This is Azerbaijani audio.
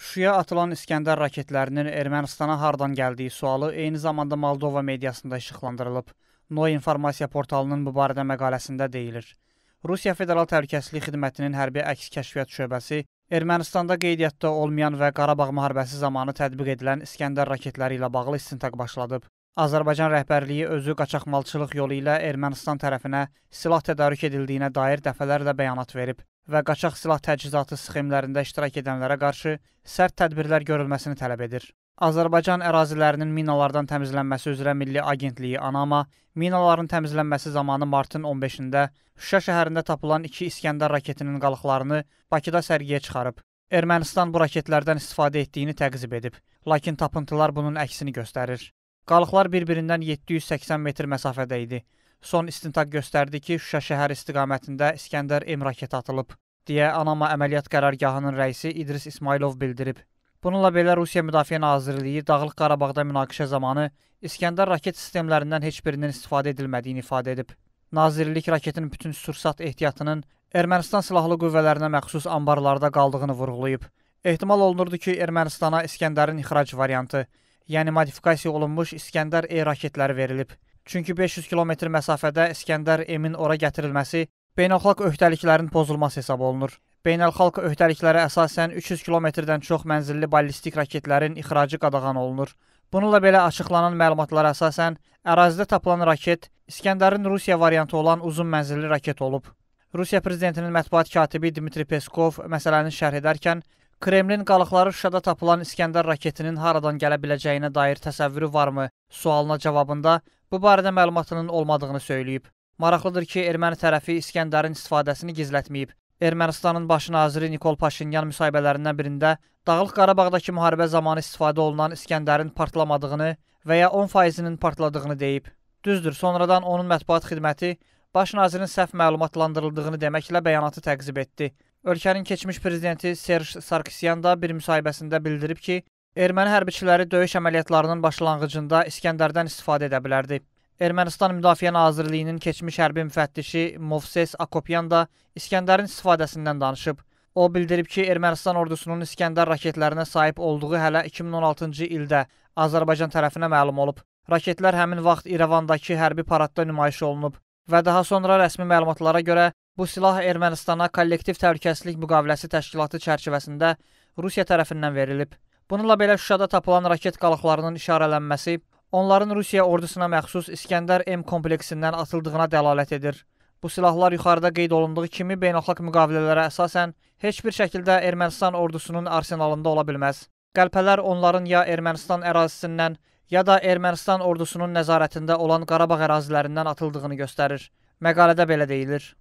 Şuşaya atılan İskəndər raketlərinin Ermənistana hardan gəldiyi sualı eyni zamanda Moldova mediasında işıqlandırılıb. No informasiya portalının bu barədə məqaləsində deyilir. Rusiya Federal Təhlükəsizlik Xidmətinin hərbi əks kəşfiyyat şöbəsi Ermənistanda qeydiyyatda olmayan və Qarabağ müharibəsi zamanı tətbiq edilən İskəndər raketləri ilə bağlı istintaq başladıb. Azərbaycan rəhbərliyi özü qaçaqmalçılıq yolu ilə Ermənistan tərəfinə silah tədarük edildiyinə dair dəfələrlə bəyanat verib və qaçaq silah təchizatı sxemlərində iştirak edənlərə qarşı sərt tədbirlər görülməsini tələb edir. Azərbaycan ərazilərinin minalardan təmizlənməsi üzrə Milli Agentliyi ANAMA minaların təmizlənməsi zamanı martın 15-də Şuşa şəhərində tapılan 2 İskəndər raketinin qalıqlarını Bakıda sərgiyə çıxarıb. Ermənistan bu raketlərdən istifadə etdiyini təqzib edib, lakin tapıntılar bunun əksini göstərir. Qalıqlar bir-birindən 780 metr məsafədə idi. Son istintaq göstərdi ki, Şuşa şəhər istiqamətində İskəndər M raketi atılıb, deyə Anama əməliyyat qərargahının rəisi İdris İsmailov bildirib. Bununla belə Rusiya Müdafiə Nazirliyi Dağlıq Qarabağda münaqişə zamanı İskəndər raket sistemlərindən heç birinin istifadə edilmədiyini ifadə edib. Nazirlik raketin bütün sursat ehtiyatının Ermənistan silahlı qüvvələrinə məxsus anbarlarda qaldığını vurğulayıb. Ehtimal olunurdu ki, Ermənistana İskəndərin ixrac variantı yəni modifikasiya olunmuş İskəndər E raketləri verilib. Çünki 500 kilometr məsafədə İskəndər M-in ora gətirilməsi beynəlxalq öhdəliklərin pozulması hesab olunur. Beynəlxalq öhdəliklərə əsasən 300 kilometrdən çox mənzilli ballistik raketlərin ixracı qadağan olunur. Bununla belə açıqlanan məlumatlara əsasən ərazidə tapılan raket İskəndərin Rusiya variantı olan uzun mənzilli raket olub. Rusiya prezidentinin mətbuat katibi Dmitri Peskov məsələni şərh edərkən Kremlin qalıqları Şuşada tapılan İskəndər raketinin haradan gələ biləcəyinə dair təsəvvürü varmı sualına cavabında bu barədə məlumatının olmadığını söyləyib. Maraqlıdır ki, erməni tərəfi İskəndərin istifadəsini gizlətməyib. Ermənistanın baş naziri Nikol Paşinyan müsahibələrindən birində Dağlıq Qarabağdakı müharibə zamanı istifadə olunan İskəndərin partlamadığını və ya 10%-nin partladığını deyib. Düzdür, sonradan onun mətbuat xidməti baş nazirin səhv məlumatlandırıldığını deməklə bəyanatı təqzib etdi. Ölkənin keçmiş prezidenti Serj Sarkisyan da bir müsahibəsində bildirib ki, erməni hərbiçiləri döyüş əməliyyatlarının başlanğıcında İskəndərdən istifadə edə bilərdi. Ermənistan Müdafiə Nazirliyinin keçmiş hərbi müfəttişi Movses Akopyan da İskəndərin istifadəsindən danışıb. O bildirib ki, Ermənistan ordusunun İskəndər raketlərinə sahib olduğu hələ 2016-cı ildə Azərbaycan tərəfinə məlum olub. Raketlər həmin vaxt İrəvandakı hərbi paradda nümayiş olunub və daha sonra rəsmi məlumatlara görə Bu silah Ermənistana kollektiv təhlükəsizlik müqaviləsi təşkilatı çərçivəsində Rusiya tərəfindən verilib. Bununla belə Şuşada tapılan raket qalıqlarının işarələnməsi onların Rusiya ordusuna məxsus İskəndər M kompleksindən atıldığına dəlalət edir. Bu silahlar yuxarıda qeyd olunduğu kimi beynəlxalq müqavilələrə əsasən heç bir şəkildə Ermənistan ordusunun arsenalında ola bilməz. Qəlpələr onların ya Ermənistan ərazisindən, ya da Ermənistan ordusunun nəzarətində olan Qarabağ ərazilərindən atıldığını göstərir. Məqalədə belə deyilir.